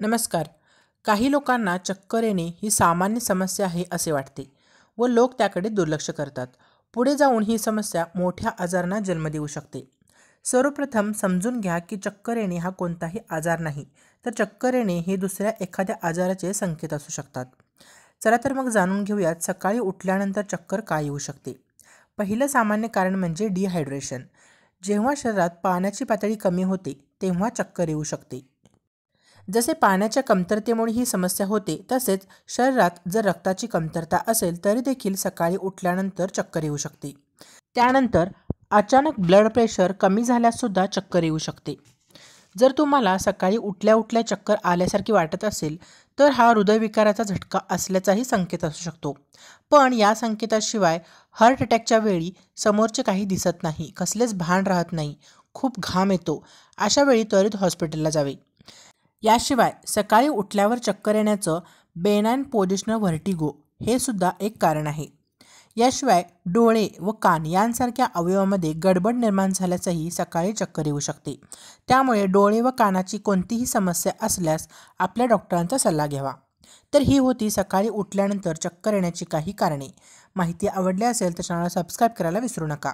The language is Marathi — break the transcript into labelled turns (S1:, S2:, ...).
S1: नमस्कार काही लोकांना चक्कर येणे ही सामान्य समस्या आहे असे वाटते व लोक त्याकडे दुर्लक्ष करतात पुढे जाऊन ही समस्या मोठ्या आजारांना जन्म देऊ शकते सर्वप्रथम समजून घ्या की चक्कर येणे हा कोणताही आजार नाही तर चक्कर येणे हे दुसऱ्या एखाद्या आजाराचे संकेत असू शकतात चला तर मग जाणून घेऊयात सकाळी उठल्यानंतर चक्कर का येऊ शकते पहिलं सामान्य कारण म्हणजे डिहायड्रेशन जेव्हा शरीरात पाण्याची पातळी कमी होते तेव्हा चक्कर येऊ शकते जसे पाण्याच्या कमतरतेमुळे ही समस्या होते तसेच शरीरात जर रक्ताची कमतरता असेल तरी देखील सकाळी उठल्यानंतर चक्कर येऊ शकते त्यानंतर अचानक ब्लड प्रेशर कमी झाल्याससुद्धा चक्कर येऊ शकते जर तुम्हाला सकाळी उठल्या उठल्या चक्कर आल्यासारखी वाटत असेल तर हा हृदयविकाराचा झटका असल्याचाही संकेत असू शकतो पण या संकेताशिवाय हार्ट अटॅकच्या वेळी समोरचे काही दिसत नाही कसलेच भान राहत नाही खूप घाम येतो अशा वेळी त्वरित हॉस्पिटलला जावे याशिवाय सकाळी उठल्यावर चक्कर येण्याचं बेनाईन पोझिशनल व्हर्टिगो हे सुद्धा एक कारण आहे याशिवाय डोळे व कान यांसारख्या अवयवामध्ये गडबड निर्माण झाल्याचंही सकाळी चक्कर येऊ शकते त्यामुळे डोळे व कानाची कोणतीही समस्या असल्यास आपल्या डॉक्टरांचा सल्ला घ्यावा तर ही होती सकाळी उठल्यानंतर चक्कर येण्याची काही कारणे माहिती आवडली असेल तर चॅनलला सबस्क्राईब करायला विसरू नका